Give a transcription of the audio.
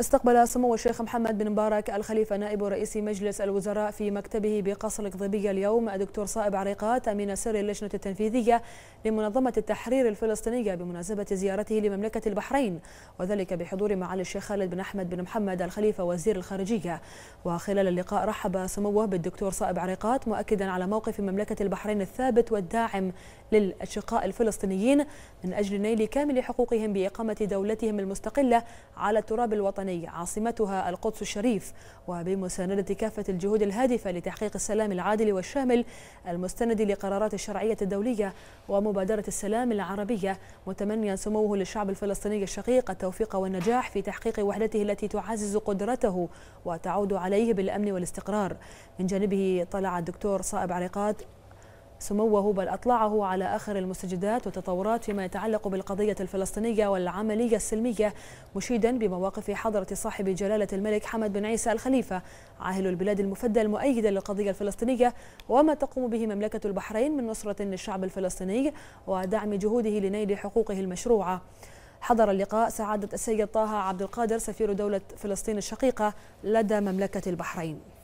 استقبل سمو الشيخ محمد بن مبارك الخليفة نائب رئيس مجلس الوزراء في مكتبه بقصر القضيبية اليوم الدكتور صائب عريقات أمين سر اللجنة التنفيذية لمنظمة التحرير الفلسطينية بمناسبة زيارته لمملكة البحرين وذلك بحضور معالي الشيخ خالد بن أحمد بن محمد الخليفة وزير الخارجية وخلال اللقاء رحب سموه بالدكتور صائب عريقات مؤكدا على موقف مملكة البحرين الثابت والداعم للأشقاء الفلسطينيين من أجل نيل كامل حقوقهم بإقامة دولتهم المستقلة على التراب الوطني عاصمتها القدس الشريف وبمساندة كافة الجهود الهادفة لتحقيق السلام العادل والشامل المستند لقرارات الشرعية الدولية ومبادرة السلام العربية متمنيا سموه للشعب الفلسطيني الشقيق التوفيق والنجاح في تحقيق وحدته التي تعزز قدرته وتعود عليه بالأمن والاستقرار من جانبه طلع الدكتور صائب عريقات سموه بل أطلعه على آخر المستجدات والتطورات فيما يتعلق بالقضية الفلسطينية والعملية السلمية مشيدا بمواقف حضرة صاحب جلالة الملك حمد بن عيسى الخليفة عاهل البلاد المفدى المؤيدة للقضية الفلسطينية وما تقوم به مملكة البحرين من نصرة للشعب الفلسطيني ودعم جهوده لنيل حقوقه المشروعة حضر اللقاء سعادة السيد طه عبد القادر سفير دولة فلسطين الشقيقة لدى مملكة البحرين